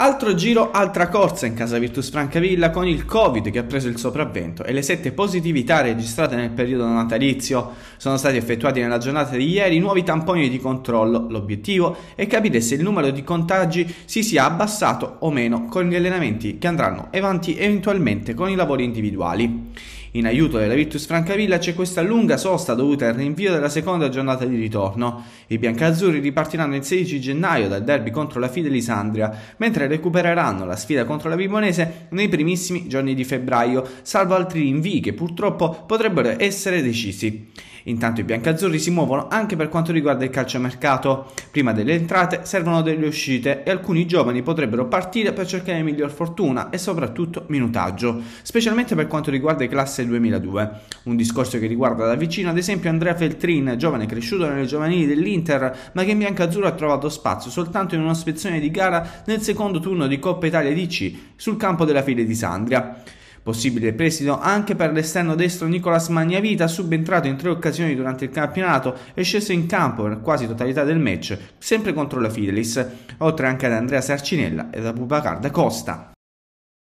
Altro giro, altra corsa in casa Virtus Francavilla con il Covid che ha preso il sopravvento e le sette positività registrate nel periodo natalizio. Sono stati effettuati nella giornata di ieri nuovi tamponi di controllo. L'obiettivo è capire se il numero di contagi si sia abbassato o meno con gli allenamenti che andranno avanti eventualmente con i lavori individuali. In aiuto della Virtus Francavilla c'è questa lunga sosta dovuta al rinvio della seconda giornata di ritorno. I biancazzurri ripartiranno il 16 gennaio dal derby contro la Fidelisandria, mentre recupereranno la sfida contro la Vibonese nei primissimi giorni di febbraio, salvo altri rinvii che purtroppo potrebbero essere decisi. Intanto i biancazzurri si muovono anche per quanto riguarda il calciomercato. Prima delle entrate servono delle uscite e alcuni giovani potrebbero partire per cercare miglior fortuna e soprattutto minutaggio, specialmente per quanto riguarda i classe 2002. Un discorso che riguarda da vicino ad esempio Andrea Feltrin, giovane cresciuto nelle giovanili dell'Inter, ma che in biancazzurro ha trovato spazio soltanto in una spezione di gara nel secondo turno di Coppa Italia DC sul campo della File di Sandria. Possibile prestito anche per l'esterno destro Nicolas Magnavita, subentrato in tre occasioni durante il campionato e sceso in campo per quasi totalità del match, sempre contro la Fidelis, oltre anche ad Andrea Sarcinella ed Abubakar da Costa.